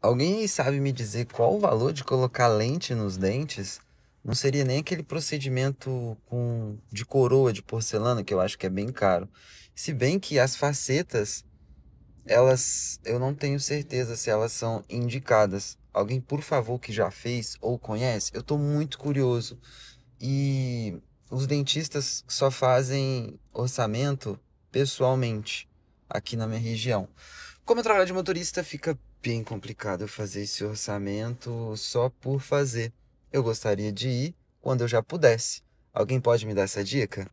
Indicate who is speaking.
Speaker 1: Alguém sabe me dizer qual o valor de colocar lente nos dentes? Não seria nem aquele procedimento com de coroa de porcelana que eu acho que é bem caro. Se bem que as facetas elas eu não tenho certeza se elas são indicadas. Alguém, por favor, que já fez ou conhece, eu estou muito curioso. E os dentistas só fazem orçamento pessoalmente aqui na minha região. Como eu trabalho de motorista, fica bem complicado fazer esse orçamento só por fazer. Eu gostaria de ir quando eu já pudesse. Alguém pode me dar essa dica?